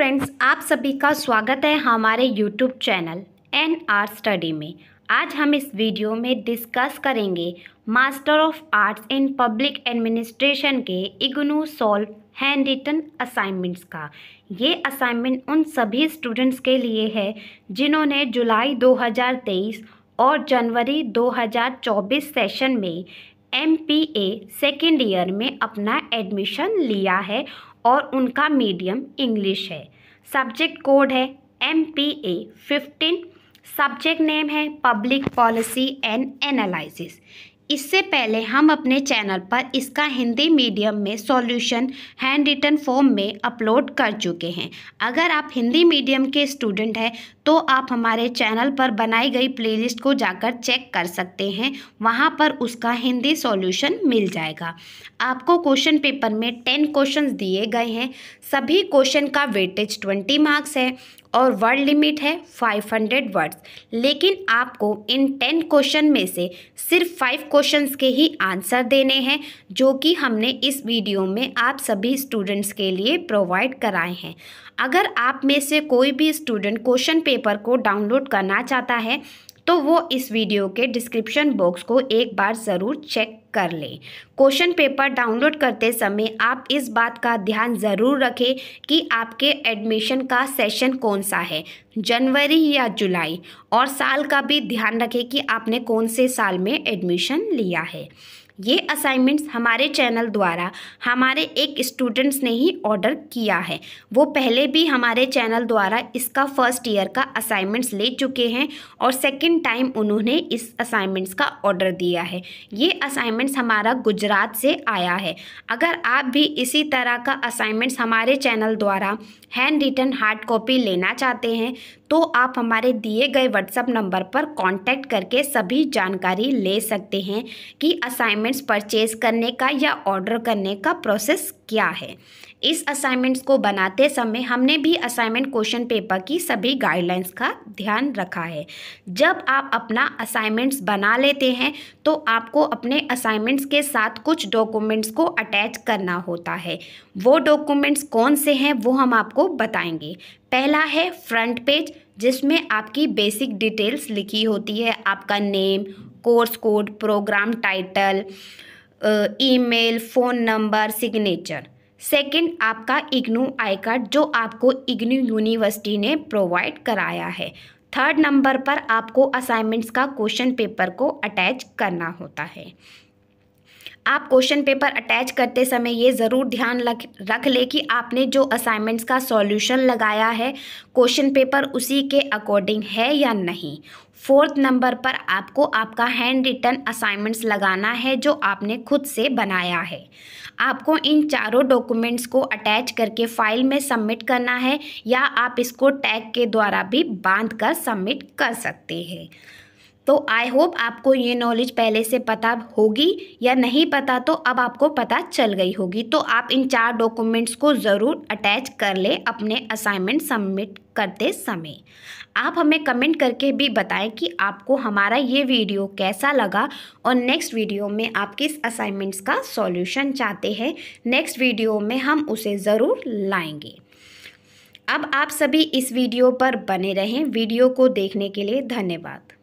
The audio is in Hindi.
फ्रेंड्स आप सभी का स्वागत है हमारे YouTube channel N R study में आज हम इस वीडियो में डिस्कस करेंगे master of arts in public administration के IGNOU solve handwritten assignments का ये असाइनमेंट उन सभी स्टूडेंट्स के लिए है जिन्होंने जुलाई 2023 और जनवरी 2024 सेशन में M P A second year में अपना एडमिशन लिया है और उनका मीडियम इंग्लिश है सब्जेक्ट कोड है M P A fifteen subject name है पब्लिक पॉलिसी एंड एनालिसिस इससे पहले हम अपने चैनल पर इसका हिंदी मीडियम में सॉल्यूशन हैंड रिटन फॉर्म में अपलोड कर चुके हैं अगर आप हिंदी मीडियम के स्टूडेंट हैं तो आप हमारे चैनल पर बनाई गई प्लेलिस्ट को जाकर चेक कर सकते हैं वहाँ पर उसका हिंदी सॉल्यूशन मिल जाएगा आपको क्वेश्चन पेपर में टेन क्वेश्चन दिए गए हैं सभी क्वेश्चन का वेटेज ट्वेंटी मार्क्स है और वर्ड लिमिट है 500 वर्ड्स लेकिन आपको इन 10 क्वेश्चन में से सिर्फ 5 क्वेश्चंस के ही आंसर देने हैं जो कि हमने इस वीडियो में आप सभी स्टूडेंट्स के लिए प्रोवाइड कराए हैं अगर आप में से कोई भी स्टूडेंट क्वेश्चन पेपर को डाउनलोड करना चाहता है तो वो इस वीडियो के डिस्क्रिप्शन बॉक्स को एक बार ज़रूर चेक कर लें क्वेश्चन पेपर डाउनलोड करते समय आप इस बात का ध्यान ज़रूर रखें कि आपके एडमिशन का सेशन कौन सा है जनवरी या जुलाई और साल का भी ध्यान रखें कि आपने कौन से साल में एडमिशन लिया है ये असाइनमेंट्स हमारे चैनल द्वारा हमारे एक स्टूडेंट्स ने ही ऑर्डर किया है वो पहले भी हमारे चैनल द्वारा इसका फर्स्ट ईयर का असाइनमेंट्स ले चुके हैं और सेकंड टाइम उन्होंने इस असाइनमेंट्स का ऑर्डर दिया है ये असाइनमेंट्स हमारा गुजरात से आया है अगर आप भी इसी तरह का असाइनमेंट्स हमारे चैनल द्वारा हैंड रिटर्न हार्ड कॉपी लेना चाहते हैं तो आप हमारे दिए गए व्हाट्सअप नंबर पर कॉन्टैक्ट करके सभी जानकारी ले सकते हैं कि असाइनमेंट असाइनमेंट्स परचेज करने का या ऑर्डर करने का प्रोसेस क्या है इस असाइनमेंट्स को बनाते समय हमने भी असाइनमेंट क्वेश्चन पेपर की सभी गाइडलाइंस का ध्यान रखा है जब आप अपना असाइनमेंट्स बना लेते हैं तो आपको अपने असाइनमेंट्स के साथ कुछ डॉक्यूमेंट्स को अटैच करना होता है वो डॉक्यूमेंट्स कौन से हैं वो हम आपको बताएंगे पहला है फ्रंट पेज जिसमें आपकी बेसिक डिटेल्स लिखी होती है आपका name course code programme title email phone number signature second आपका इग्नू आई कार्ड जो आपको इग्नू यूनिवर्सिटी ने प्रोवाइड कराया है थर्ड नंबर पर आपको असाइनमेंट्स का क्वेश्चन पेपर को अटैच करना होता है आप क्वेश्चन पेपर अटैच करते समय ये ज़रूर ध्यान रख ले कि आपने जो असाइनमेंट्स का सॉल्यूशन लगाया है क्वेश्चन पेपर उसी के अकॉर्डिंग है या नहीं फोर्थ नंबर पर आपको आपका हैंड रिटन असाइनमेंट्स लगाना है जो आपने खुद से बनाया है आपको इन चारों डॉक्यूमेंट्स को अटैच करके फाइल में सबमिट करना है या आप इसको टैग के द्वारा भी बांध कर सबमिट कर सकते हैं तो आई होप आपको ये नॉलेज पहले से पता होगी या नहीं पता तो अब आपको पता चल गई होगी तो आप इन चार डॉक्यूमेंट्स को ज़रूर अटैच कर ले अपने असाइनमेंट सबमिट करते समय आप हमें कमेंट करके भी बताएं कि आपको हमारा ये वीडियो कैसा लगा और नेक्स्ट वीडियो में आप किस असाइनमेंट्स का सॉल्यूशन चाहते हैं नेक्स्ट वीडियो में हम उसे ज़रूर लाएंगे अब आप सभी इस वीडियो पर बने रहें वीडियो को देखने के लिए धन्यवाद